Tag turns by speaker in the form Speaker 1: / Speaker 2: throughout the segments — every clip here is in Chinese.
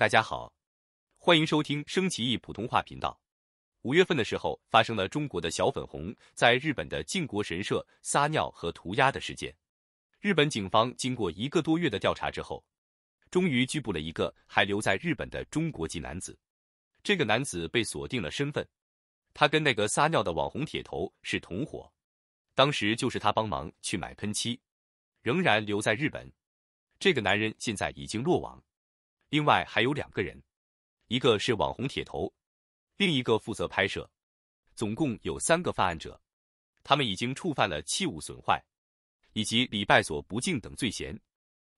Speaker 1: 大家好，欢迎收听升旗易普通话频道。五月份的时候，发生了中国的“小粉红”在日本的靖国神社撒尿和涂鸦的事件。日本警方经过一个多月的调查之后，终于拘捕了一个还留在日本的中国籍男子。这个男子被锁定了身份，他跟那个撒尿的网红铁头是同伙，当时就是他帮忙去买喷漆。仍然留在日本，这个男人现在已经落网。另外还有两个人，一个是网红铁头，另一个负责拍摄，总共有三个犯案者。他们已经触犯了器物损坏以及礼拜所不敬等罪嫌。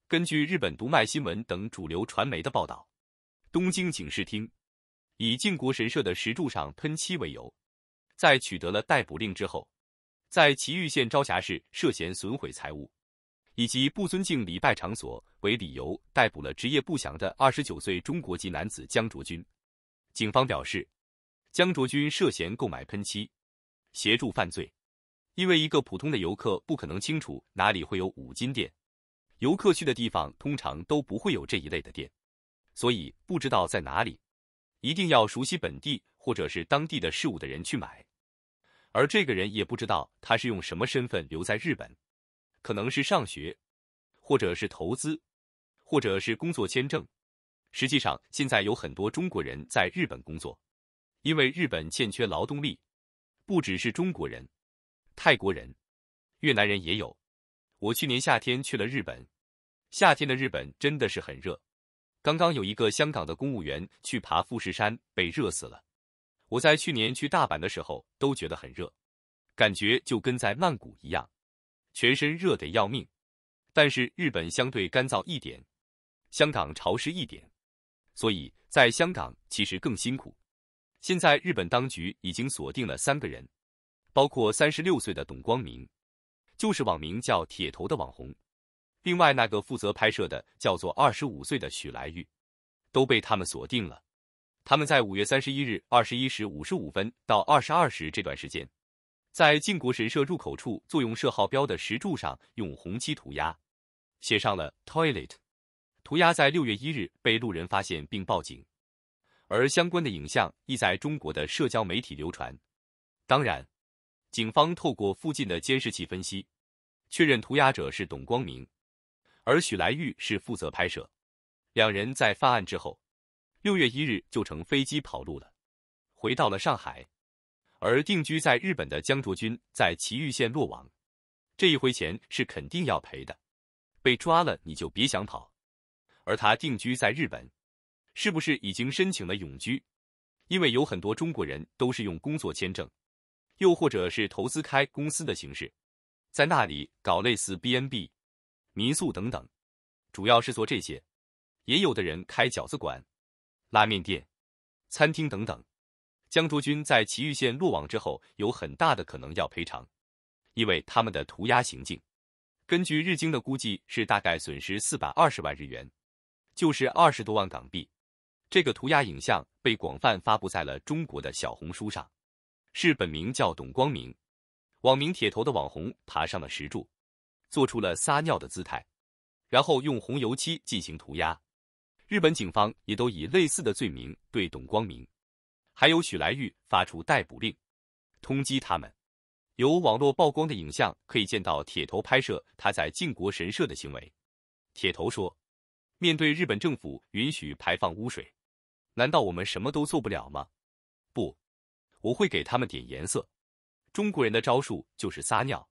Speaker 1: 根据日本读卖新闻等主流传媒的报道，东京警视厅以靖国神社的石柱上喷漆为由，在取得了逮捕令之后，在埼玉县朝霞市涉嫌损毁财物。以及不尊敬礼拜场所为理由，逮捕了职业不详的二十九岁中国籍男子江卓君。警方表示，江卓君涉嫌购买喷漆，协助犯罪。因为一个普通的游客不可能清楚哪里会有五金店，游客去的地方通常都不会有这一类的店，所以不知道在哪里，一定要熟悉本地或者是当地的事物的人去买。而这个人也不知道他是用什么身份留在日本。可能是上学，或者是投资，或者是工作签证。实际上，现在有很多中国人在日本工作，因为日本欠缺劳动力。不只是中国人，泰国人、越南人也有。我去年夏天去了日本，夏天的日本真的是很热。刚刚有一个香港的公务员去爬富士山，被热死了。我在去年去大阪的时候都觉得很热，感觉就跟在曼谷一样。全身热得要命，但是日本相对干燥一点，香港潮湿一点，所以在香港其实更辛苦。现在日本当局已经锁定了三个人，包括三十六岁的董光明，就是网名叫“铁头”的网红，另外那个负责拍摄的叫做二十五岁的许来玉，都被他们锁定了。他们在五月三十一日二十一时五十五分到二十二时这段时间。在靖国神社入口处，作用社号标的石柱上用红漆涂鸦，写上了 toilet。涂鸦在六月一日被路人发现并报警，而相关的影像亦在中国的社交媒体流传。当然，警方透过附近的监视器分析，确认涂鸦者是董光明，而许来玉是负责拍摄。两人在犯案之后，六月一日就乘飞机跑路了，回到了上海。而定居在日本的江卓君在岐玉县落网，这一回钱是肯定要赔的。被抓了你就别想跑。而他定居在日本，是不是已经申请了永居？因为有很多中国人都是用工作签证，又或者是投资开公司的形式，在那里搞类似 B&B、民宿等等，主要是做这些。也有的人开饺子馆、拉面店、餐厅等等。江卓军在奇遇县落网之后，有很大的可能要赔偿，因为他们的涂鸦行径，根据日经的估计是大概损失四百二十万日元，就是二十多万港币。这个涂鸦影像被广泛发布在了中国的小红书上，是本名叫董光明，网名铁头的网红爬上了石柱，做出了撒尿的姿态，然后用红油漆进行涂鸦。日本警方也都以类似的罪名对董光明。还有许来玉发出逮捕令，通缉他们。有网络曝光的影像可以见到铁头拍摄他在靖国神社的行为。铁头说：“面对日本政府允许排放污水，难道我们什么都做不了吗？不，我会给他们点颜色。中国人的招数就是撒尿，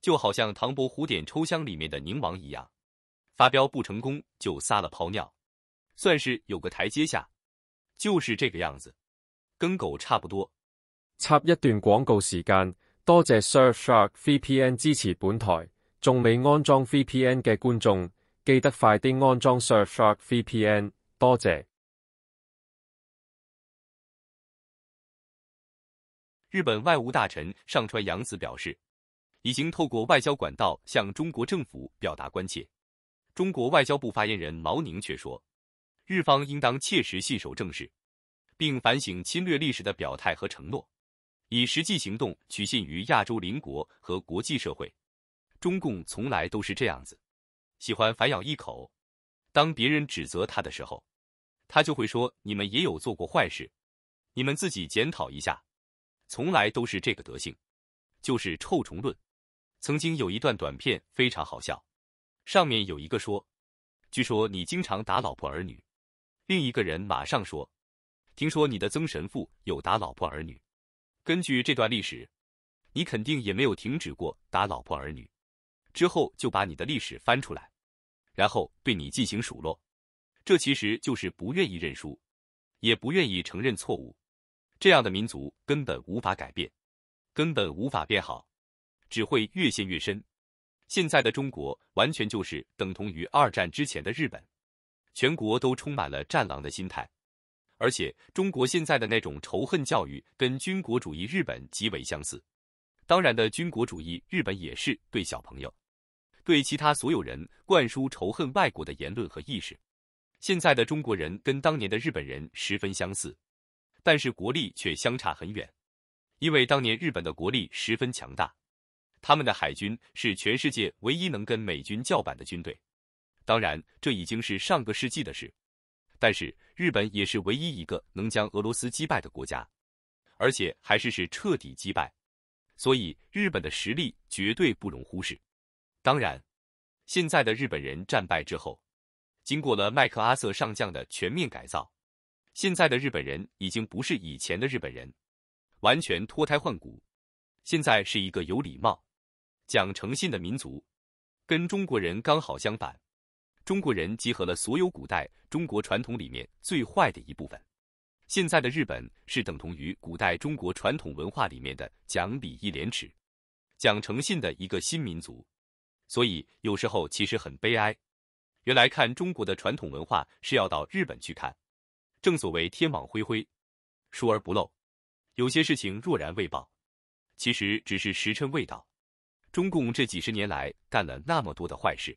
Speaker 1: 就好像唐伯虎点秋香里面的宁王一样，发飙不成功就撒了泡尿，算是有个台阶下。就是这个样子。”跟狗差不多。插一段广告时间，多谢 Surfshark VPN 支持本台。仲未安装 VPN 嘅观众，记得快啲安装 Surfshark VPN，多谢。日本外务大臣上川洋子表示，已经透过外交管道向中国政府表达关切。中国外交部发言人毛宁却说，日方应当切实信守正事。并反省侵略历史的表态和承诺，以实际行动取信于亚洲邻国和国际社会。中共从来都是这样子，喜欢反咬一口。当别人指责他的时候，他就会说：“你们也有做过坏事，你们自己检讨一下。”从来都是这个德性，就是臭虫论。曾经有一段短片非常好笑，上面有一个说：“据说你经常打老婆儿女。”另一个人马上说。听说你的曾神父有打老婆儿女，根据这段历史，你肯定也没有停止过打老婆儿女。之后就把你的历史翻出来，然后对你进行数落。这其实就是不愿意认输，也不愿意承认错误。这样的民族根本无法改变，根本无法变好，只会越陷越深。现在的中国完全就是等同于二战之前的日本，全国都充满了战狼的心态。而且，中国现在的那种仇恨教育跟军国主义日本极为相似。当然的，军国主义日本也是对小朋友、对其他所有人灌输仇恨外国的言论和意识。现在的中国人跟当年的日本人十分相似，但是国力却相差很远。因为当年日本的国力十分强大，他们的海军是全世界唯一能跟美军叫板的军队。当然，这已经是上个世纪的事。但是，日本也是唯一一个能将俄罗斯击败的国家，而且还是是彻底击败，所以日本的实力绝对不容忽视。当然，现在的日本人战败之后，经过了麦克阿瑟上将的全面改造，现在的日本人已经不是以前的日本人，完全脱胎换骨。现在是一个有礼貌、讲诚信的民族，跟中国人刚好相反。中国人集合了所有古代中国传统里面最坏的一部分。现在的日本是等同于古代中国传统文化里面的讲礼义廉耻、讲诚信的一个新民族。所以有时候其实很悲哀，原来看中国的传统文化是要到日本去看。正所谓天网恢恢，疏而不漏。有些事情若然未报，其实只是时辰未到。中共这几十年来干了那么多的坏事。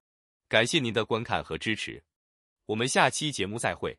Speaker 1: 感谢您的观看和支持，我们下期节目再会。